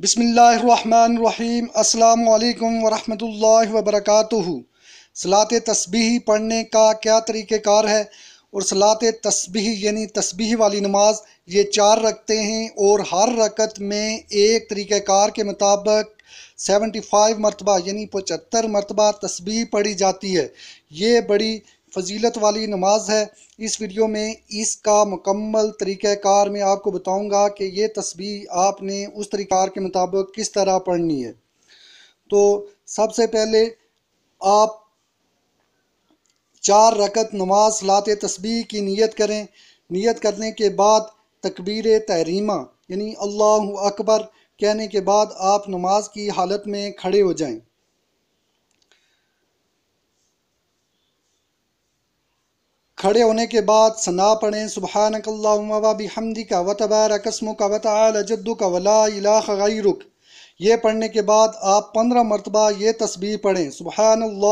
बसमीम् अल्लाम वरहमल वबरक सलात तस्बी पढ़ने का क्या तरीक़ार है और सलात तस्बी यानी तस्बी वाली नमाज ये चार रखते हैं और हर रकत में एक तरीक़ार के मुताबिक सेवेंटी फाइव मरतबा यानी पचहत्तर मरतबा तस्बी पढ़ी जाती है ये बड़ी फजीलत वाली नमाज है इस वीडियो में इसका मुकम्मल तरीक़ार में आपको बताऊंगा कि ये तस्वीर आपने उस तरीक़ार के मुताबिक किस तरह पढ़नी है तो सबसे पहले आप चार रकत नमाज लात तस्वीर की नीयत करें नीयत करने के बाद तकबीर तहरीमा यानी अल्लाह अकबर कहने के बाद आप नमाज की हालत में खड़े हो जाएं खड़े होने के बाद सना पढ़ें सुबह हमदी का वतबार कस्मों का व का वला रुख ये पढ़ने के बाद आप पंद्रह मरतबा ये तस्बी पढ़ें सुबहानल्ला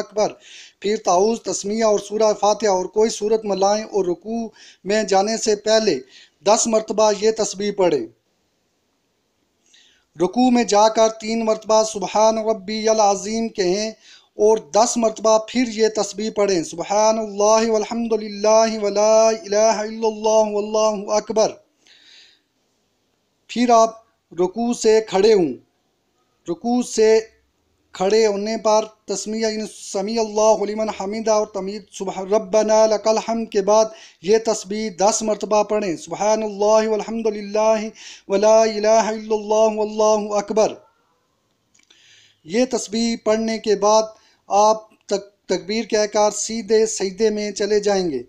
अकबर फिर ताउज़ तस्मिया और सूर फातह और कोई सूरत में लाएँ और रुकू में जाने से पहले दस मरतबा ये तस्बी पढ़ें रुकू में जाकर तीन मरतबा सुबहान रबी अल अज़ीम कहें और दस मरतबा फिर ये तस्वीर पढ़ें सुबहानल्लाहमदिल्लाह अकबर फिर आप रुकू से खड़े हों रुकू से खड़े होने पर तस्मिया समी अल्लाहमन हमीदा और तमीद सुबह रबना हम के बाद ये तस्वीर दस मरतबा पढ़ें सुबहानल्लाहमदिल्लाह अकबर ये तस्वीर पढ़ने के बाद आप तक तकबीर कहकर सीधे सईदे में चले जाएंगे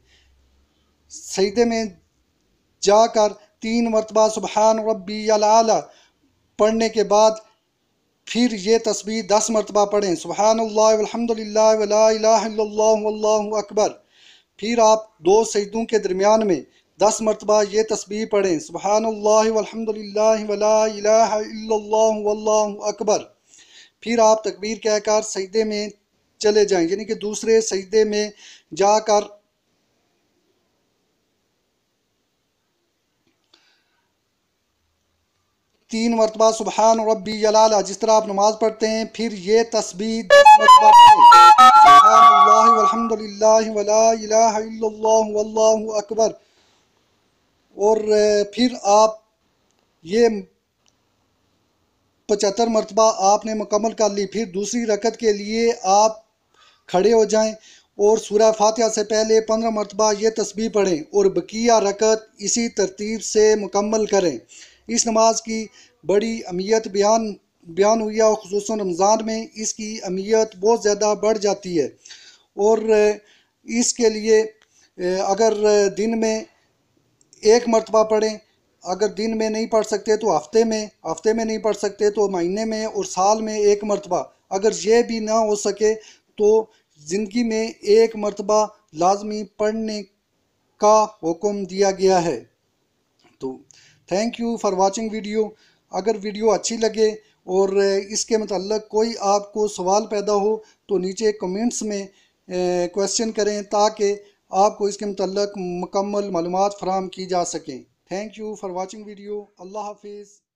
सईदे में जाकर तीन मरतबा सुबहान रबी अला पढ़ने के बाद फिर ये तस्वीर दस मरतबा पढ़ें सुबहान अकबर फिर आप दो सईदों के दरमियान में दस मरतबा ये तस्वीर पढ़ें सुबहान अकबर फिर आप तकबीर कहकर सईदे में चले जाएं यानी कि दूसरे सजदे में जाकर तीन मरतबा सुबहान रबी जलाला जिस तरह आप नमाज पढ़ते हैं फिर ये तस्वीर अकबर और फिर आप ये पचहत्तर मरतबा आपने मुकम्मल कर ली फिर दूसरी रकत के लिए आप खड़े हो जाएं और सूर्य फातिहा से पहले पंद्रह मरतबा ये तस्वीर पढ़ें और बकिया रकत इसी तरतीब से मुकम्मल करें इस नमाज की बड़ी अहमियत बयान बयान हुई है और खसूस रमज़ान में इसकी अहमियत बहुत ज़्यादा बढ़ जाती है और इसके लिए अगर दिन में एक मरतबा पढ़ें अगर दिन में नहीं पढ़ सकते तो हफ्ते में हफ्ते में नहीं पढ़ सकते तो महीने में और साल में एक मरतबा अगर ये भी ना हो सके तो ज़िंदगी में एक मरतबा लाजमी पढ़ने का हुक्म दिया गया है तो thank you for watching video अगर वीडियो अच्छी लगे और इसके मतलब कोई आपको सवाल पैदा हो तो नीचे कमेंट्स में क्वेश्चन करें ताकि आपको इसके मतलब मुकम्मल मालूम फ़राम की जा सकें thank you for watching video Allah हाफिज़